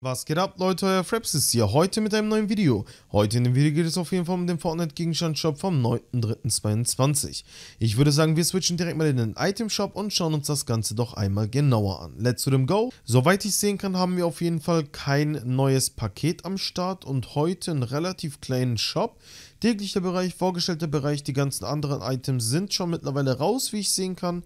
Was geht ab Leute, euer Fraps ist hier, heute mit einem neuen Video. Heute in dem Video geht es auf jeden Fall um den Fortnite Gegenstand Shop vom 9.3.22. Ich würde sagen, wir switchen direkt mal in den Item Shop und schauen uns das Ganze doch einmal genauer an. Let's to them go. Soweit ich sehen kann, haben wir auf jeden Fall kein neues Paket am Start und heute einen relativ kleinen Shop. Täglicher Bereich, vorgestellter Bereich, die ganzen anderen Items sind schon mittlerweile raus, wie ich sehen kann.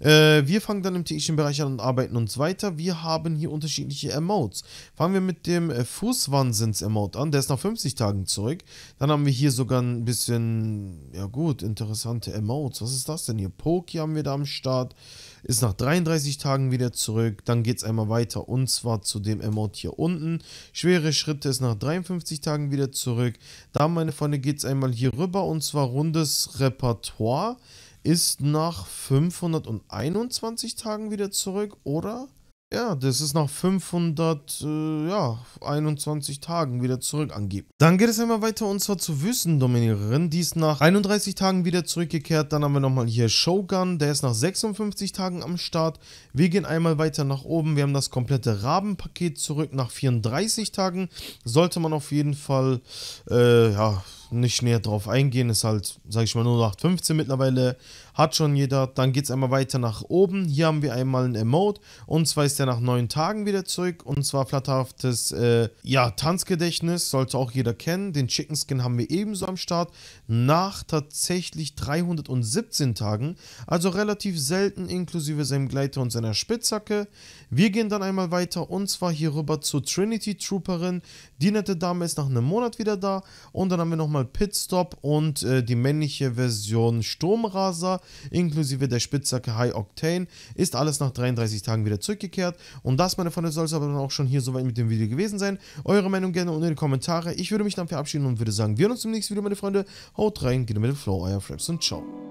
Äh, wir fangen dann im täglichen Bereich an und arbeiten uns weiter. Wir haben hier unterschiedliche Emotes. Fangen wir mit dem äh, Fußwahnsinns-Emote an. Der ist nach 50 Tagen zurück. Dann haben wir hier sogar ein bisschen, ja gut, interessante Emotes. Was ist das denn hier? Poki haben wir da am Start. Ist nach 33 Tagen wieder zurück. Dann geht es einmal weiter und zwar zu dem Emote hier unten. Schwere Schritte ist nach 53 Tagen wieder zurück. Da, meine Freunde, geht es einmal hier rüber und zwar rundes Repertoire ist nach 521 Tagen wieder zurück, oder? Ja, das ist nach 521 äh, ja, Tagen wieder zurück angeblich. Dann geht es einmal weiter und zwar zur Wüstendominiererin. Die ist nach 31 Tagen wieder zurückgekehrt. Dann haben wir nochmal hier Shogun. Der ist nach 56 Tagen am Start. Wir gehen einmal weiter nach oben. Wir haben das komplette Rabenpaket zurück nach 34 Tagen. Sollte man auf jeden Fall, äh, ja nicht näher drauf eingehen. Ist halt, sage ich mal, nur noch 15 mittlerweile. Hat schon jeder. Dann geht es einmal weiter nach oben. Hier haben wir einmal ein Emote. Und zwar ist der nach neun Tagen wieder zurück. Und zwar flatterhaftes äh, ja, Tanzgedächtnis. Sollte auch jeder kennen. Den Chicken Skin haben wir ebenso am Start. Nach tatsächlich 317 Tagen. Also relativ selten, inklusive seinem Gleiter und seiner Spitzhacke. Wir gehen dann einmal weiter. Und zwar hier rüber zur Trinity Trooperin. Die nette Dame ist nach einem Monat wieder da. Und dann haben wir nochmal einmal Pitstop und äh, die männliche Version Sturmraser inklusive der Spitzsacke High Octane ist alles nach 33 Tagen wieder zurückgekehrt. Und das, meine Freunde, soll es aber dann auch schon hier soweit mit dem Video gewesen sein. Eure Meinung gerne unten in die Kommentare. Ich würde mich dann verabschieden und würde sagen, wir sehen uns im nächsten Video, meine Freunde. Haut rein, geht mit dem Flow, euer Fraps und ciao.